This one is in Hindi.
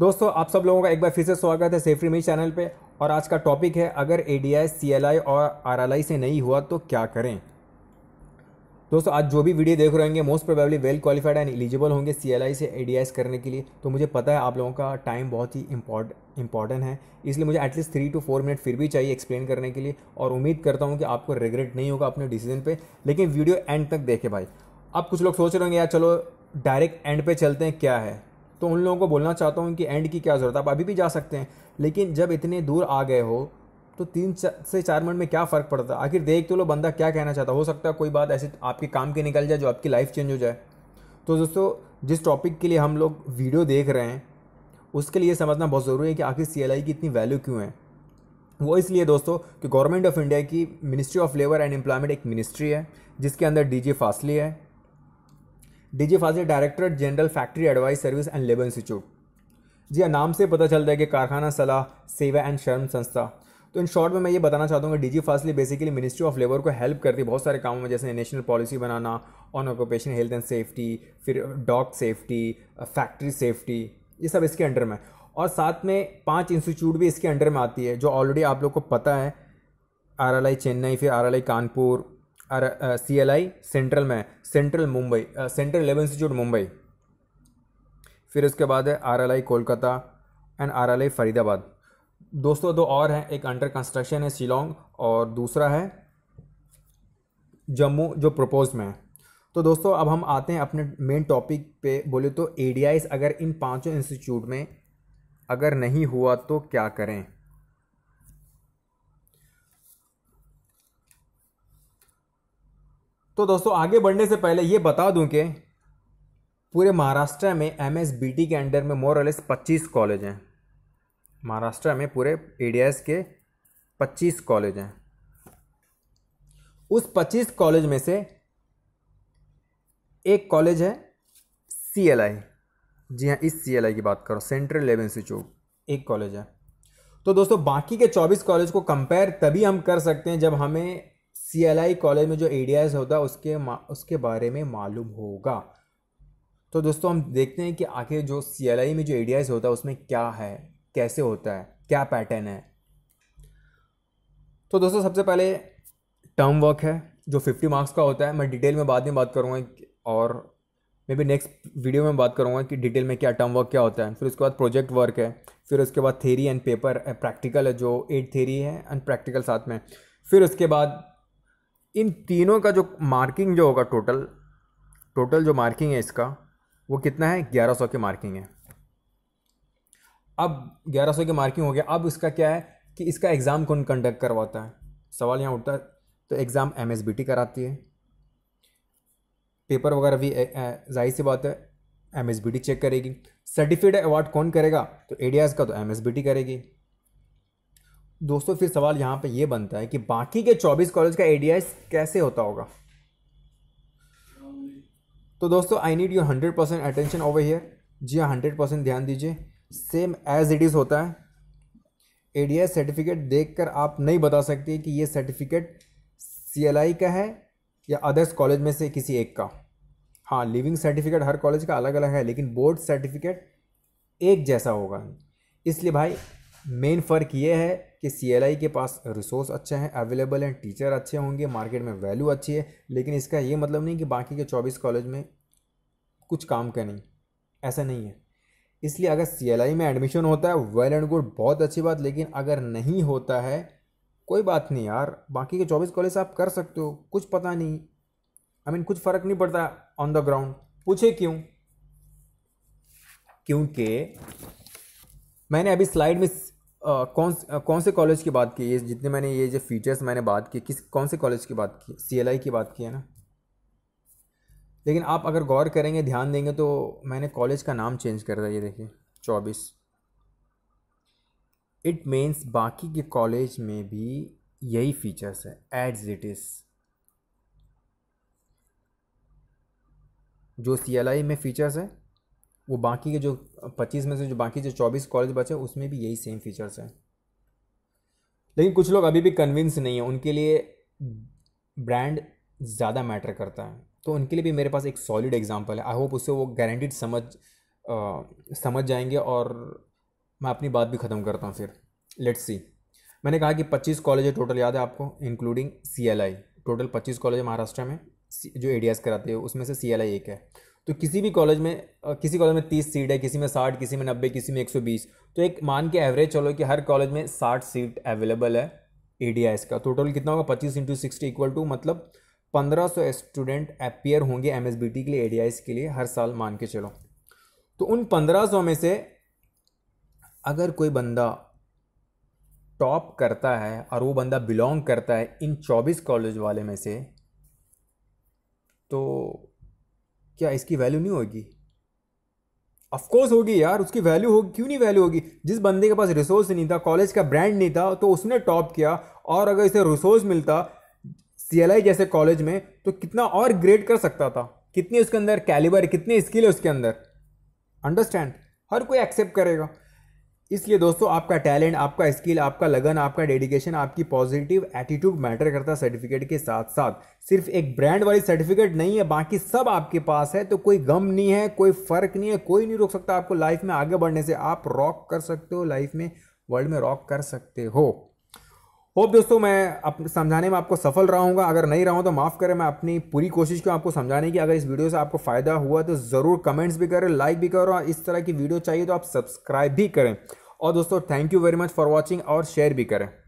दोस्तों आप सब लोगों का एक बार फिर से स्वागत है सेफ्री मी चैनल पे और आज का टॉपिक है अगर ए डी आई सी एल आई और आर एल आई से नहीं हुआ तो क्या करें दोस्तों आज जो भी वीडियो देख रहे होंगे most probably well qualified and eligible होंगे सी एल आई से ए डी करने के लिए तो मुझे पता है आप लोगों का टाइम बहुत ही इंपॉर्टेंट है इसलिए मुझे at least three two four minute फिर भी चाहिए एक्सप्लेन करने के लिए और उम्मीद करता हूँ कि आपको रिग्रेट नहीं होगा अपने डिसीजन पर लेकिन वीडियो एंड तक देखे भाई अब कुछ लोग सोच रहे होंगे यार चलो डायरेक्ट एंड पे चलते हैं क्या है तो उन लोगों को बोलना चाहता हूँ कि एंड की क्या ज़रूरत है आप अभी भी जा सकते हैं लेकिन जब इतने दूर आ गए हो तो तीन से चार मिनट में क्या फ़र्क पड़ता है आखिर देख तो लो बंदा क्या कहना चाहता हो सकता है कोई बात ऐसी आपके काम की निकल जाए जो आपकी लाइफ चेंज हो जाए तो दोस्तों जिस टॉपिक के लिए हम लोग वीडियो देख रहे हैं उसके लिए समझना बहुत ज़रूरी है कि आखिर सी की इतनी वैल्यू क्यों है वो इसलिए दोस्तों कि गवर्नमेंट ऑफ इंडिया की ministry of labour and employment एक मिनिस्ट्री है जिसके अंदर जी फासली है DG FASLI director general factory advice service and labour institute जी हाँ नाम से पता चलता है कि कारखाना सलाह सेवा एंड शर्म संस्था तो इन शॉर्ट में मैं ये बताना चाहता हूँ कि DG FASLI basically ministry of labour को हेल्प करती है बहुत सारे कामों में जैसे नेशनल पॉलिसी बनाना on occupation health and safety फिर डॉग सेफ्टी फैक्ट्री सेफ्टी ये सब इसके अंडर में और साथ में पांच इंस्टीट्यूट भी इसके अंडर में आती है जो ऑलरेडी आप लोग को पता है आर चेन्नई फिर R Kanpur R C L I central में central Mumbai central level institute Mumbai फिर उसके बाद है R L I Kolkata and R L I Faridabad दोस्तों दो और हैं एक अंडर कंस्ट्रक्शन है शिलोंग और दूसरा है जम्मू जो प्रपोज में है तो दोस्तों अब हम आते हैं अपने मेन टॉपिक पे बोले तो ए अगर इन पांचों इंस्टीट्यूट में अगर नहीं हुआ तो क्या करें तो दोस्तों आगे बढ़ने से पहले ये बता दूं कि पूरे महाराष्ट्र में एम एस बी टी के अंडर में मोर लेस पच्चीस कॉलेज हैं महाराष्ट्र में पूरे ए के पच्चीस कॉलेज हैं उस पच्चीस कॉलेज में से एक कॉलेज है सी एल आई जी हाँ इस सी एल आई की बात करो सेंट्रल लेवल इंस्टीट्यूट एक कॉलेज है तो दोस्तों बाकी के चौबीस कॉलेज को कंपेयर तभी हम कर सकते हैं जब हमें सी एल आई कॉलेज में जो होता है उसके उसके बारे में मालूम होगा तो दोस्तों हम देखते हैं कि आखिर जो सी एल आई में जो एडियाज़ होता है उसमें क्या है कैसे होता है क्या पैटर्न है तो दोस्तों सबसे पहले टर्म वर्क है जो फिफ्टी मार्क्स का होता है मैं डिटेल में बाद में बात करूँगा और मे बी नेक्स्ट वीडियो में बात करूँगा कि डिटेल में क्या टर्म वर्क क्या होता है फिर उसके बाद प्रोजेक्ट वर्क है फिर उसके बाद थेरी एंड पेपर प्रैक्टिकल है जो एट थेरी है एंड प्रैक्टिकल साथ में फिर उसके बाद इन तीनों का जो मार्किंग जो होगा टोटल टोटल जो मार्किंग है इसका वो कितना है 1100 की मार्किंग है अब 1100 की मार्किंग हो गया अब इसका क्या है कि इसका एग्ज़ाम कौन कंडक्ट करवाता है सवाल यहाँ उठता है तो एग्ज़ाम एम कराती है पेपर वगैरह भी जाहिर सी बात है M S B T check करेगी सर्टिफिकेट अवार्ड कौन करेगा तो ए का तो एम एस बी टी करेगी दोस्तों फिर सवाल यहाँ पे ये बनता है कि बाकी के 24 कॉलेज का ए कैसे होता होगा तो दोस्तों I need your hundred percent attention over here जी हाँ हंड्रेड परसेंट ध्यान दीजिए सेम एज इट इज़ होता है ए सर्टिफिकेट देखकर आप नहीं बता सकते कि ये सर्टिफिकेट सी का है या अदर्स कॉलेज में से किसी एक का हाँ लिविंग सर्टिफिकेट हर कॉलेज का अलग अलग है लेकिन बोर्ड सर्टिफिकेट एक जैसा होगा इसलिए भाई मेन फ़र्क ये है कि सी के पास रिसोर्स अच्छा है अवेलेबल हैं टीचर अच्छे होंगे मार्केट में वैल्यू अच्छी है लेकिन इसका ये मतलब नहीं कि बाकी के चौबीस कॉलेज में कुछ काम का नहीं ऐसा नहीं है इसलिए अगर सी में एडमिशन होता है वेल एंड गुड बहुत अच्छी बात लेकिन अगर नहीं होता है कोई बात नहीं यार बाकी के चौबीस कॉलेज आप कर सकते हो कुछ पता नहीं आई I मीन mean, कुछ फ़र्क नहीं पड़ता ऑन द ग्राउंड पूछे क्यों क्योंकि मैंने अभी स्लाइड में कौन कौन से कॉलेज की बात की ये जितने मैंने ये जो फीचर्स मैंने बात की किस कौन से कॉलेज की बात की सी की बात की है ना लेकिन आप अगर गौर करेंगे ध्यान देंगे तो मैंने कॉलेज का नाम चेंज कर दिया ये देखिए चौबीस इट मीन्स बाकी के कॉलेज में भी यही फीचर्स है एज इट इज़ जो सी में फीचर्स है वो बाकी के जो पच्चीस में से जो बाकी जो चौबीस कॉलेज बचे उसमें भी यही सेम फीचर्स हैं लेकिन कुछ लोग अभी भी कन्विंस नहीं है उनके लिए ब्रांड ज़्यादा मैटर करता है तो उनके लिए भी मेरे पास एक सॉलिड एग्जाम्पल है आई होप उससे वो गारंटीड समझ आ, समझ जाएंगे और मैं अपनी बात भी ख़त्म करता हूँ फिर लेट्स सी मैंने कहा कि 25 कॉलेज है टोटल याद है आपको इंक्लूडिंग सी टोटल 25 कॉलेज है महाराष्ट्र में जो ए कराते हैं उसमें से सी एक है तो किसी भी कॉलेज में किसी कॉलेज में तीस सीट है किसी में साठ किसी में नब्बे किसी में एक सौ बीस तो एक मान के एवरेज चलो कि हर कॉलेज में साठ सीट अवेलेबल है ए डी आई एस का टोटल तो कितना होगा पच्चीस इंटू सिक्सटी इक्वल टू मतलब पंद्रह सौ स्टूडेंट अपियर होंगे एम एस बी टी के लिए ए डी आई एस के लिए हर साल मान के चलो तो उन पंद्रह सौ में से अगर कोई बंदा टॉप करता है और वो बंदा बिलोंग करता है इन चौबीस कॉलेज वाले में से तो क्या इसकी वैल्यू नहीं होगी ऑफकोर्स होगी यार उसकी वैल्यू होगी क्यों नहीं वैल्यू होगी जिस बंदे के पास रिसोर्स नहीं था कॉलेज का ब्रांड नहीं था तो उसने टॉप किया और अगर इसे रिसोर्स मिलता सी जैसे कॉलेज में तो कितना और ग्रेड कर सकता था कितनी उसके अंदर कैलिबर कितनी स्किल है उसके अंदर अंडरस्टैंड हर कोई एक्सेप्ट करेगा इसलिए दोस्तों आपका टैलेंट आपका स्किल आपका लगन आपका डेडिकेशन आपकी पॉजिटिव एटीट्यूड मैटर करता है सर्टिफिकेट के साथ साथ सिर्फ एक ब्रांड वाली सर्टिफिकेट नहीं है बाकी सब आपके पास है तो कोई गम नहीं है कोई फर्क नहीं है कोई नहीं रोक सकता आपको लाइफ में आगे बढ़ने से आप रॉक कर सकते हो लाइफ में वर्ल्ड में रॉक कर सकते हो होप दोस्तों मैं आप समझाने में आपको सफल रहा हूँ अगर नहीं रहा हूँ तो माफ़ करें मैं अपनी पूरी कोशिश की आपको समझाने की अगर इस वीडियो से आपको फ़ायदा हुआ तो ज़रूर कमेंट्स भी करें लाइक भी करो और इस तरह की वीडियो चाहिए तो आप सब्सक्राइब भी करें और दोस्तों thank you very much for watching और शेयर भी करें